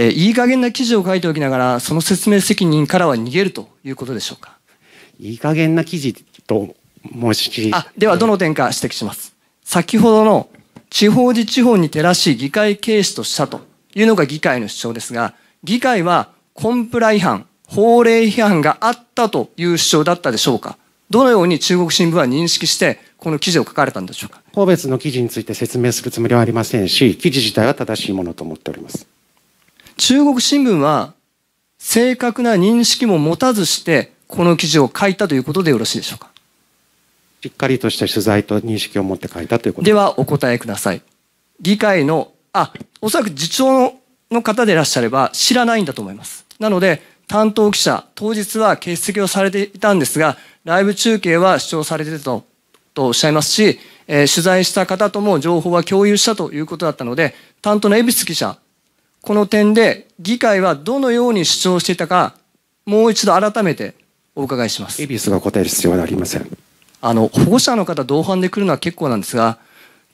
えー、いい加減な記事を書いておきながら、その説明責任からは逃げるということでしょうか。いい加減な記事と申しあ、ではどの点か指摘します。先ほどの地方自治法に照らし議会軽視としたというのが議会の主張ですが、議会はコンプラ違反、法令違反があったという主張だったでしょうか。どのように中国新聞は認識して、この記事を書かれたんでしょうか。個別の記事について説明するつもりはありませんし、記事自体は正しいものと思っております。中国新聞は正確な認識も持たずしてこの記事を書いたということでよろしいでしょうかしっかりとした取材と認識を持って書いたということではお答えください議会のあおそらく次長の方でいらっしゃれば知らないんだと思いますなので担当記者当日は欠席をされていたんですがライブ中継は視聴されてたととおっしゃいますし、えー、取材した方とも情報は共有したということだったので担当の恵比寿記者この点で議会はどのように主張していたか、もう一度改めてお伺いします。エビスが答える必要はありません。あの、保護者の方同伴で来るのは結構なんですが、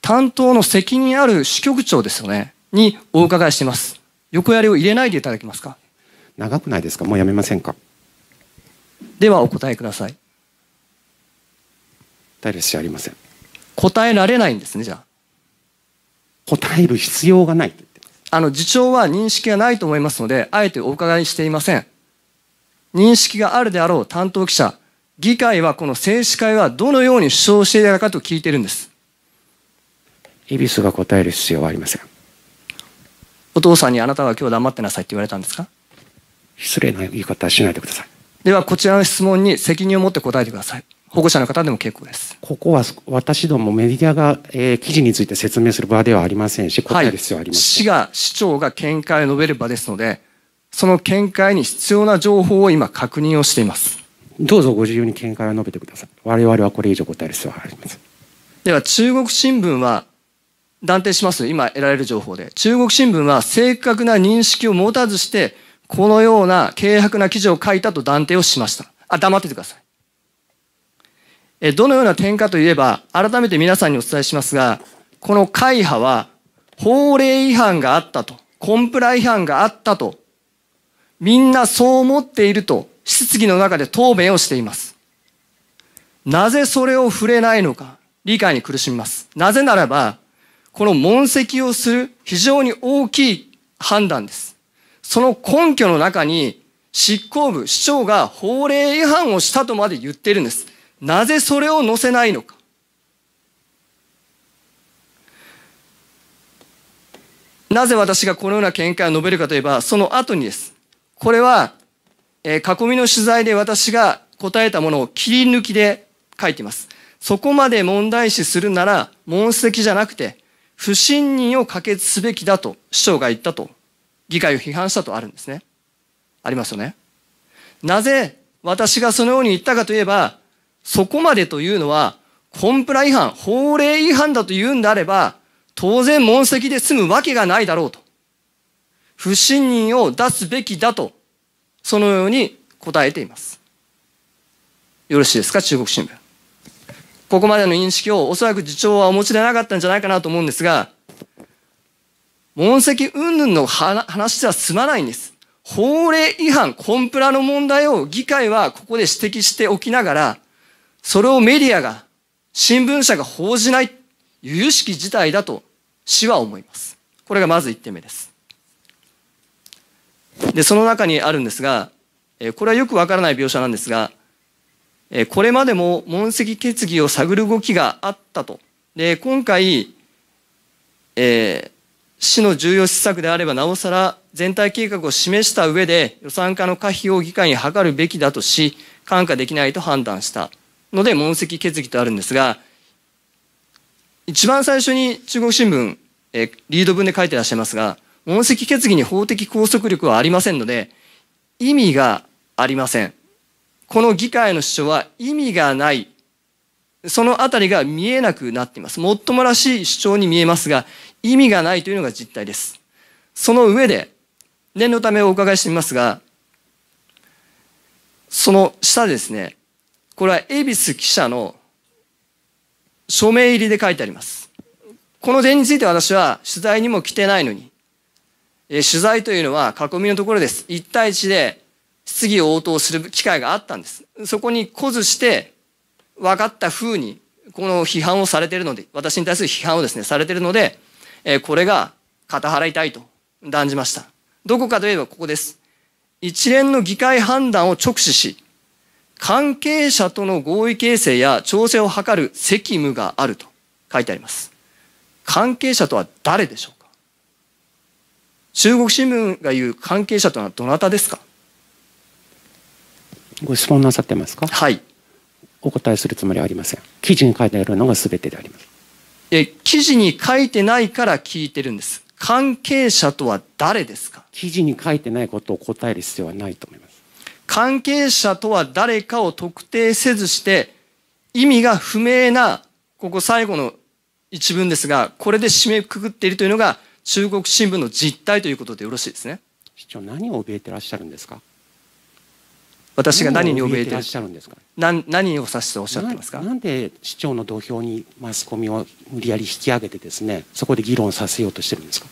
担当の責任ある支局長ですよね、にお伺いしています。横やりを入れないでいただけますか。長くないですかもうやめませんかではお答えください。答える必要ありません。答えられないんですね、じゃあ。答える必要がない。あの、次長は認識がないと思いますので、あえてお伺いしていません。認識があるであろう担当記者、議会はこの政治会はどのように主張していたかと聞いているんです。恵比寿が答える必要はありません。お父さんにあなたは今日黙ってなさいって言われたんですか失礼な言い方しないでください。では、こちらの質問に責任を持って答えてください。保護者の方でも結構です。ここは私どもメディアが、えー、記事について説明する場ではありませんし、答える必要はありません、はい、市が、市長が見解を述べる場ですので、その見解に必要な情報を今確認をしています。どうぞご自由に見解を述べてください。我々はこれ以上答える必要はありません。では中国新聞は断定します。今得られる情報で。中国新聞は正確な認識を持たずして、このような軽薄な記事を書いたと断定をしました。あ、黙っててください。どのような点かといえば、改めて皆さんにお伝えしますが、この会派は、法令違反があったと、コンプラ違反があったと、みんなそう思っていると、質疑の中で答弁をしています。なぜそれを触れないのか、理解に苦しみます。なぜならば、この問責をする非常に大きい判断です。その根拠の中に、執行部、市長が法令違反をしたとまで言ってるんです。なぜそれを載せないのかなぜ私がこのような見解を述べるかといえばその後にですこれは、えー、囲みの取材で私が答えたものを切り抜きで書いていますそこまで問題視するなら問責じゃなくて不信任を可決すべきだと市長が言ったと議会を批判したとあるんですねありますよねなぜ私がそのように言ったかといえばそこまでというのは、コンプラ違反、法令違反だというんであれば、当然問責で済むわけがないだろうと。不信任を出すべきだと、そのように答えています。よろしいですか、中国新聞。ここまでの認識をおそらく次長はお持ちでなかったんじゃないかなと思うんですが、問責云々の話では済まないんです。法令違反、コンプラの問題を議会はここで指摘しておきながら、それをメディアが、新聞社が報じない、由々しき事態だと、死は思います。これがまず1点目です。で、その中にあるんですが、えこれはよくわからない描写なんですが、えこれまでも問責決議を探る動きがあったと。で、今回、えー、市の重要施策であればなおさら全体計画を示した上で予算化の可否を議会に図るべきだとし、看過できないと判断した。ので問責決議とあるんですが一番最初に中国新聞、えリード文で書いてらっしゃいますが問責決議に法的拘束力はありませんので意味がありませんこの議会の主張は意味がないそのあたりが見えなくなっていますもっともらしい主張に見えますが意味がないというのが実態ですその上で念のためお伺いしてみますがその下ですねこれは恵比寿記者の署名入りで書いてあります。この点について私は取材にも来てないのに、え取材というのは囲みのところです。一対一で質疑応答する機会があったんです。そこに来ずして、分かった風に、この批判をされているので、私に対する批判をですね、されているので、えこれが肩払いたいと断じました。どこかといえばここです。一連の議会判断を直視し、関係者との合意形成や調整を図る責務があると書いてあります。関係者とは誰でしょうか中国新聞が言う関係者とはどなたですかご質問なさってますかはい。お答えするつもりはありません。記事に書いてあるのが全てであります。え、記事に書いてないから聞いてるんです。関係者とは誰ですか記事に書いてないことを答える必要はないと思います。関係者とは誰かを特定せずして、意味が不明な、ここ最後の一文ですが、これで締めくくっているというのが、中国新聞の実態ということでよろしいですね。市長、何を怯えてらっしゃるんですか私が何に怯えてらっしゃるんですか何何を指しておっしゃってますかなんで市長の土俵にマスコミを無理やり引き上げてですね、そこで議論させようとしてるんですか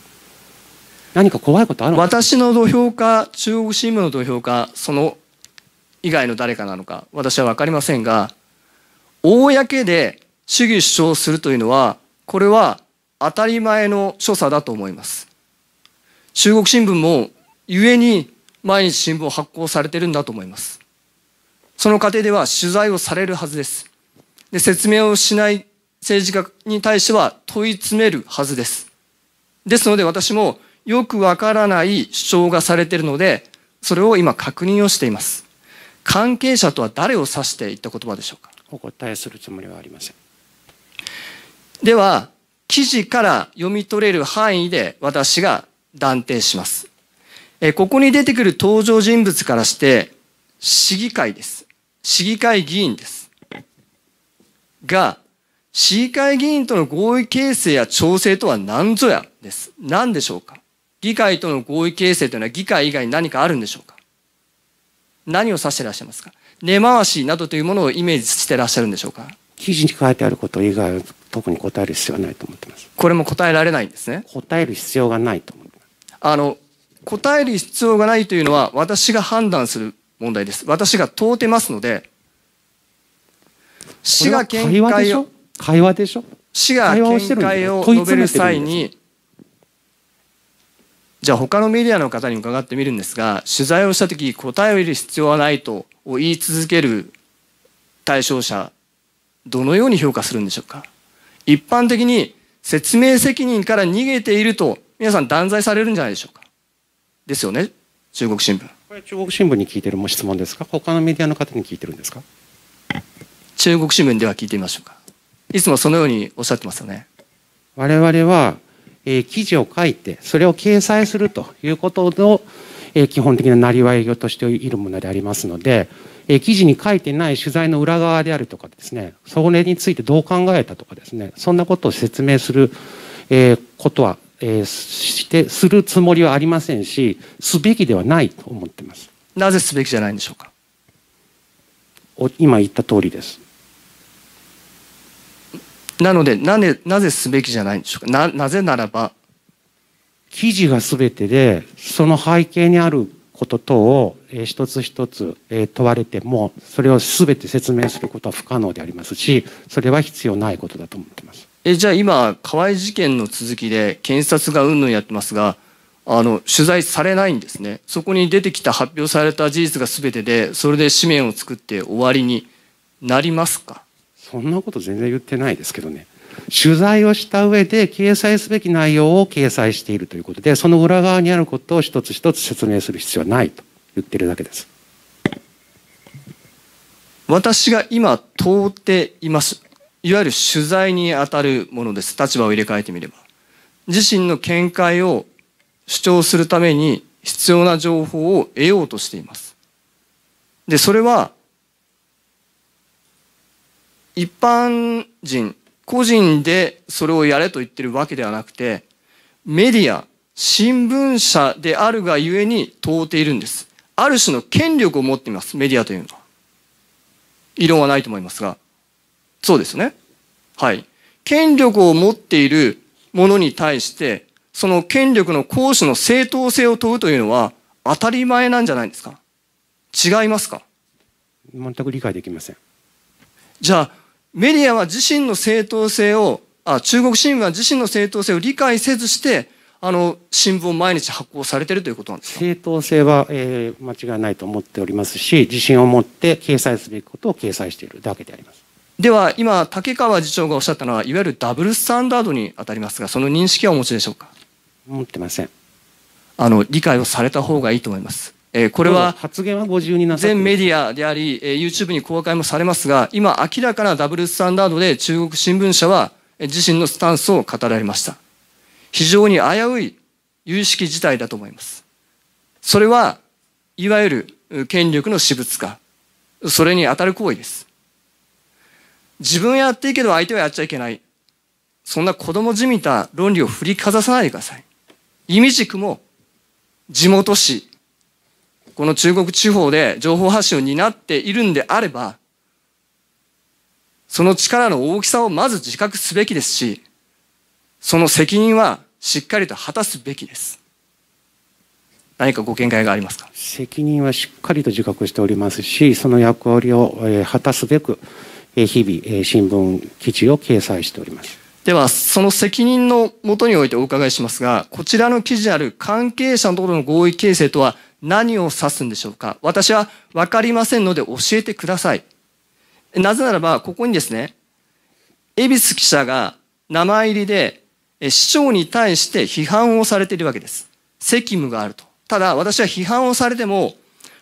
何か怖いことある私の土俵か、中国新聞の土俵か、その以外の誰かなのか私は分かりませんが公で主義主張するというのはこれは当たり前の所作だと思います中国新聞も故に毎日新聞を発行されてるんだと思いますその過程では取材をされるはずですで説明をしない政治家に対しては問い詰めるはずですですので私もよくわからない主張がされているのでそれを今確認をしています関係者とは誰を指して言った言葉でしょうかお答えするつもりはありませんでは記事から読み取れる範囲で私が断定しますえここに出てくる登場人物からして市議会です市議会議員ですが市議会議員との合意形成や調整とは何ぞやです何でしょうか議会との合意形成というのは議会以外に何かあるんでしょうか何を指してらっしゃいますか根回しなどというものをイメージしてらっしゃるんでしょうか記事に書いてあること以外は特に答える必要はないと思ってますこれも答えられないんですね答える必要がないと思ってあの答える必要がないというのは私が判断する問題です私が問うてますので市が見解を会話でしょ市が見解を述べる際にじゃあ他のメディアの方に伺ってみるんですが取材をした時答えを入れる必要はないと言い続ける対象者どのように評価するんでしょうか一般的に説明責任から逃げていると皆さん断罪されるんじゃないでしょうかですよね中国新聞これ中国新聞に聞いてるも質問ですか他のメディアの方に聞いてるんですか中国新聞では聞いてみましょうかいつもそのようにおっしゃってますよね我々はえ記事を書いて、それを掲載するということの、え基本的ななりわいとしているものでありますので、え記事に書いてない取材の裏側であるとかですね、それについてどう考えたとかですね、そんなことを説明する、えことは、えして、するつもりはありませんし、すべきではないと思ってます。なぜすべきじゃないんでしょうか今言った通りです。なのでなぜ、なぜすべきじゃないんでしょうか。な、なぜならば。記事が全てで、その背景にあること等を、えー、一つ一つ、えー、問われても、それを全て説明することは不可能でありますし、それは必要ないことだと思ってます。えじゃあ今、河合事件の続きで、検察がうんぬんやってますが、あの、取材されないんですね。そこに出てきた発表された事実が全てで、それで紙面を作って終わりになりますかそんなこと全然言ってないですけどね。取材をした上で掲載すべき内容を掲載しているということで、その裏側にあることを一つ一つ説明する必要はないと言ってるだけです。私が今通っています。いわゆる取材にあたるものです。立場を入れ替えてみれば。自身の見解を主張するために必要な情報を得ようとしています。で、それは一般人、個人でそれをやれと言ってるわけではなくて、メディア、新聞社であるがゆえに問うているんです。ある種の権力を持っています、メディアというのは。異論はないと思いますが。そうですね。はい。権力を持っているものに対して、その権力の行使の正当性を問うというのは当たり前なんじゃないですか違いますか全く理解できません。じゃあ、メディアは自身の正当性を、あ中国新聞は自身の正当性を理解せずして、あの新聞を毎日発行されているということなんです正当性は、えー、間違いないと思っておりますし、自信を持って掲載すべきことを掲載しているだけであります。では、今、竹川次長がおっしゃったのは、いわゆるダブルスタンダードに当たりますが、その認識はお持ちでしょうか。持ってません。あの理解をされた方がいいと思います。えこれは全メディアであり、え YouTube に公開もされますが、今、明らかなダブルスタンダードで中国新聞社は自身のスタンスを語られました。非常に危うい有識事態だと思います。それは、いわゆる権力の私物化。それに当たる行為です。自分やっていいけど相手はやっちゃいけない。そんな子供じみた論理を振りかざさないでください。意味軸も地元紙、この中国地方で情報発信を担っているんであれば、その力の大きさをまず自覚すべきですし、その責任はしっかりと果たすべきです。何かご見解がありますか責任はしっかりと自覚しておりますし、その役割を果たすべく、日々、新聞記事を掲載しております。では、その責任のもとにおいてお伺いしますが、こちらの記事である関係者との合意形成とは何を指すんでしょうか私は分かりませんので教えてください。なぜならば、ここにですね、恵比寿記者が名前入りで市長に対して批判をされているわけです。責務があると。ただ、私は批判をされても、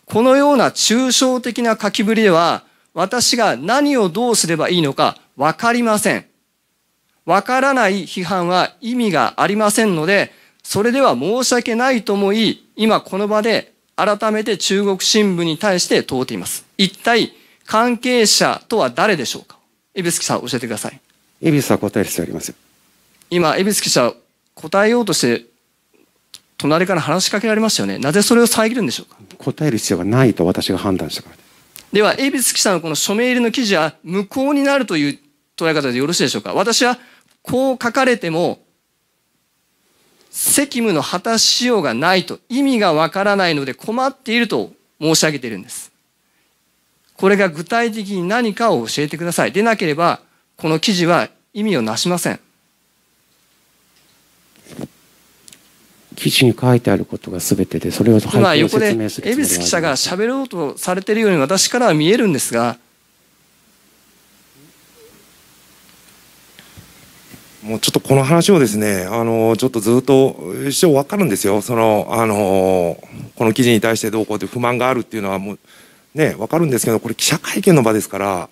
このような抽象的な書きぶりでは、私が何をどうすればいいのか分かりません。分からない批判は意味がありませんので、それでは申し訳ないと思い、今この場で改めて中国新聞に対して問うています。一体、関係者とは誰でしょうか恵比寿記者、教えてください。恵比寿は答える必要あります。ん。今、恵比寿記者、答えようとして、隣から話しかけられましたよね。なぜそれを遮るんでしょうか答える必要がないと私が判断したからです。では、恵比寿記者のこの署名入りの記事は無効になるという捉え方でよろしいでしょうか私は、こう書かれても、責務の果たしようがないと意味がわからないので困っていると申し上げているんです。これが具体的に何かを教えてください。でなければ、この記事は意味をなしません。記事に書いてあることが全てで、それを今横で、恵比寿記者が喋ろうとされているように私からは見えるんですが、もうちょっとこの話をですね、あのちょっとずっと一生分かるんですよ、そのあのこの記事に対してどうこうという不満があるっていうのはもう、ね、分かるんですけど、これ、記者会見の場ですから、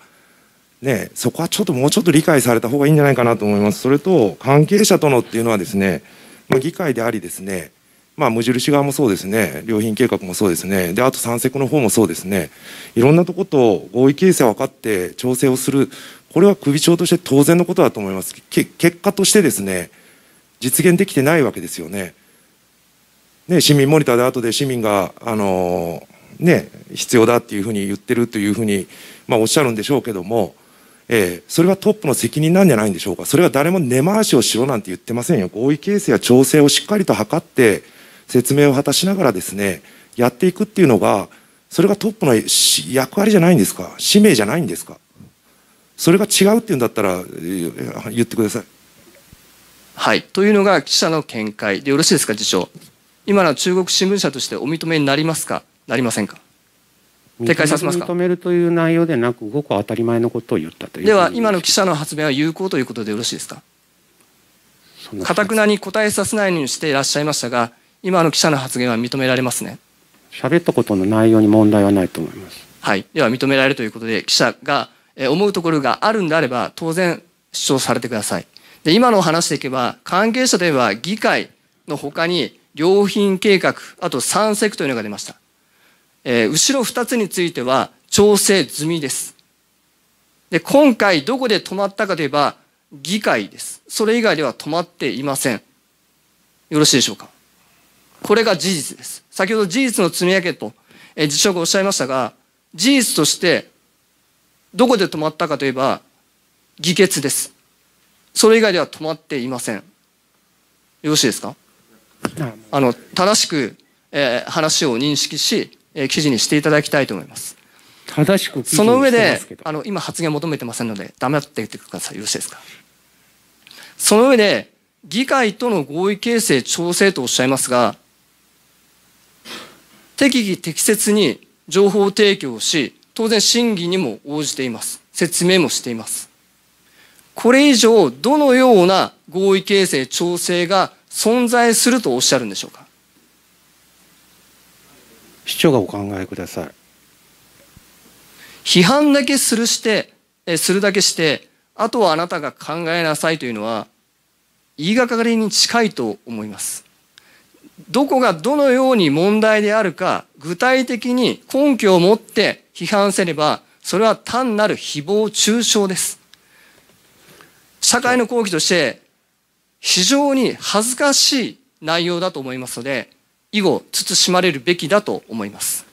ね、そこはちょっともうちょっと理解された方がいいんじゃないかなと思います、それと関係者とのっていうのはですね、まあ、議会でありですね、まあ、無印側もそうですね、良品計画もそうですね、であと三石の方もそうですね、いろんなとこと合意形成を分かって調整をする、これは首長として当然のことだと思います、結果としてですね、実現できてないわけですよね。ね市民モニターで後で市民が、あのー、ね、必要だっていうふうに言ってるというふうに、まあ、おっしゃるんでしょうけども、えー、それはトップの責任なんじゃないんでしょうか、それは誰も根回しをしろなんて言ってませんよ、合意形成や調整をしっかりと図って、説明を果たしながらですねやっていくっていうのがそれがトップの役割じゃないんですか使命じゃないんですかそれが違うっていうんだったら言ってください。はいというのが記者の見解でよろしいですか次長今の中国新聞社としてお認めになりますかなりませんか撤回させますか認めるという内容でなくごく当たり前のことを言ったというでは今の記者の発言は有効ということでよろしいですかかたくなに答えさせないようにしていらっしゃいましたが今の記者の発言は認められますね喋ったことの内容に問題はないと思いますはいでは認められるということで記者が思うところがあるんであれば当然主張されてくださいで今の話でいけば関係者では議会の他に良品計画あと三セクというのが出ました、えー、後ろ二つについては調整済みですで今回どこで止まったかといえば議会ですそれ以外では止まっていませんよろしいでしょうかこれが事実です。先ほど事実の積み上げと、え辞職がおっしゃいましたが、事実として、どこで止まったかといえば、議決です。それ以外では止まっていません。よろしいですかあの、正しく、えー、話を認識し、えー、記事にしていただきたいと思います。正しくその上で、あの、今発言求めてませんので、黙って言ってください。よろしいですかその上で、議会との合意形成調整とおっしゃいますが、適宜適切に情報提供し、当然審議にも応じています。説明もしています。これ以上、どのような合意形成、調整が存在するとおっしゃるんでしょうか。市長がお考えください。批判だけするして、えするだけして、あとはあなたが考えなさいというのは、言いがかりに近いと思います。どこがどのように問題であるか具体的に根拠を持って批判せればそれは単なる誹謗中傷です社会の講義として非常に恥ずかしい内容だと思いますので以後慎まれるべきだと思います